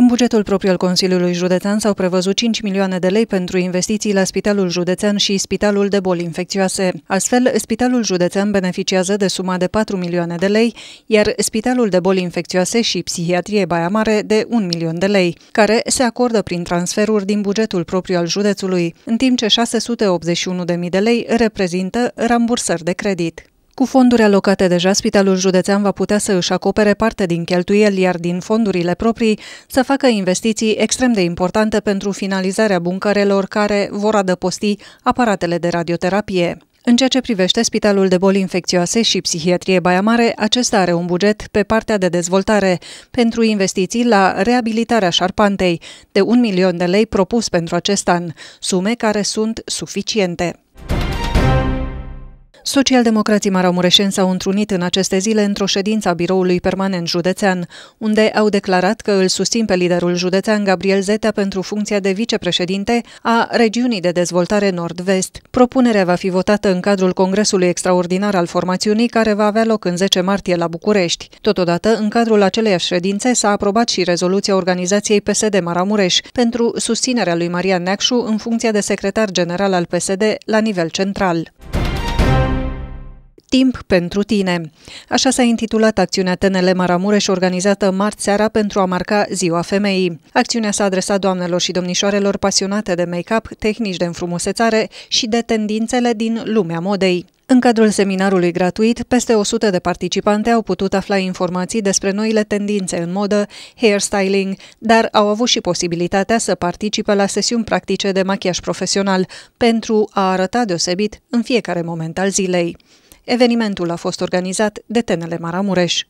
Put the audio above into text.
În bugetul propriu al Consiliului Județean s-au prevăzut 5 milioane de lei pentru investiții la Spitalul Județean și Spitalul de Boli Infecțioase. Astfel, Spitalul Județean beneficiază de suma de 4 milioane de lei, iar Spitalul de Boli Infecțioase și Psihiatrie Baia Mare de 1 milion de lei, care se acordă prin transferuri din bugetul propriu al județului, în timp ce 681.000 de lei reprezintă rambursări de credit. Cu fonduri alocate deja, Spitalul Județean va putea să își acopere parte din cheltuieli, iar din fondurile proprii să facă investiții extrem de importante pentru finalizarea buncărelor care vor adăposti aparatele de radioterapie. În ceea ce privește Spitalul de Boli Infecțioase și Psihiatrie Baia Mare, acesta are un buget pe partea de dezvoltare pentru investiții la reabilitarea șarpantei de 1 milion de lei propus pentru acest an, sume care sunt suficiente. Socialdemocrații maramureșeni s-au întrunit în aceste zile într-o ședință a biroului permanent județean, unde au declarat că îl susțin pe liderul județean Gabriel Zeta pentru funcția de vicepreședinte a regiunii de dezvoltare nord-vest. Propunerea va fi votată în cadrul Congresului Extraordinar al Formațiunii, care va avea loc în 10 martie la București. Totodată, în cadrul aceleiași ședințe s-a aprobat și rezoluția organizației PSD Maramureș pentru susținerea lui Marian Neacșu în funcția de secretar general al PSD la nivel central. Timp pentru tine. Așa s-a intitulat acțiunea TNL Maramureș organizată marți seara pentru a marca Ziua Femeii. Acțiunea s-a adresat doamnelor și domnișoarelor pasionate de make-up, tehnici de înfrumusețare și de tendințele din lumea modei. În cadrul seminarului gratuit, peste 100 de participante au putut afla informații despre noile tendințe în modă, hairstyling, dar au avut și posibilitatea să participe la sesiuni practice de machiaj profesional pentru a arăta deosebit în fiecare moment al zilei. Evenimentul a fost organizat de tenele Maramureș.